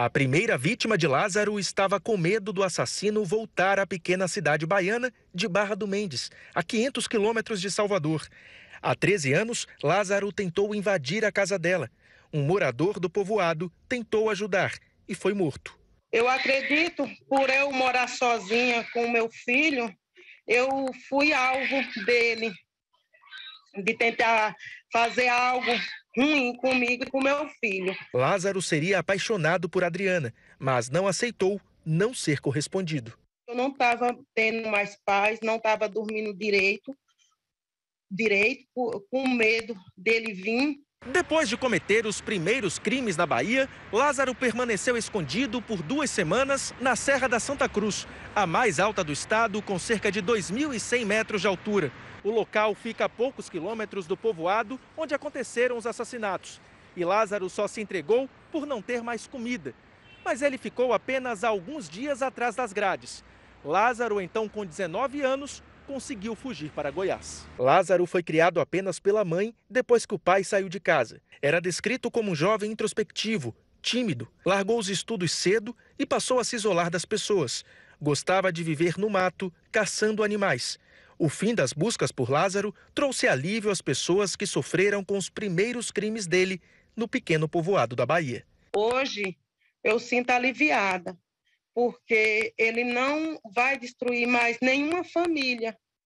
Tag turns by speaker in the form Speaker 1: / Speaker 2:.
Speaker 1: A primeira vítima de Lázaro estava com medo do assassino voltar à pequena cidade baiana de Barra do Mendes, a 500 quilômetros de Salvador. Há 13 anos, Lázaro tentou invadir a casa dela. Um morador do povoado tentou ajudar e foi morto.
Speaker 2: Eu acredito, por eu morar sozinha com meu filho, eu fui alvo dele de tentar fazer algo ruim comigo e com meu filho.
Speaker 1: Lázaro seria apaixonado por Adriana, mas não aceitou não ser correspondido.
Speaker 2: Eu não estava tendo mais paz, não estava dormindo direito, direito, com medo
Speaker 1: dele vir depois de cometer os primeiros crimes na Bahia, Lázaro permaneceu escondido por duas semanas na Serra da Santa Cruz, a mais alta do estado, com cerca de 2.100 metros de altura. O local fica a poucos quilômetros do povoado onde aconteceram os assassinatos. E Lázaro só se entregou por não ter mais comida. Mas ele ficou apenas alguns dias atrás das grades. Lázaro, então com 19 anos, conseguiu fugir para Goiás. Lázaro foi criado apenas pela mãe depois que o pai saiu de casa. Era descrito como um jovem introspectivo, tímido, largou os estudos cedo e passou a se isolar das pessoas. Gostava de viver no mato, caçando animais. O fim das buscas por Lázaro trouxe alívio às pessoas que sofreram com os primeiros crimes dele no pequeno povoado da Bahia.
Speaker 2: Hoje eu sinto aliviada, porque ele não vai destruir mais nenhuma família.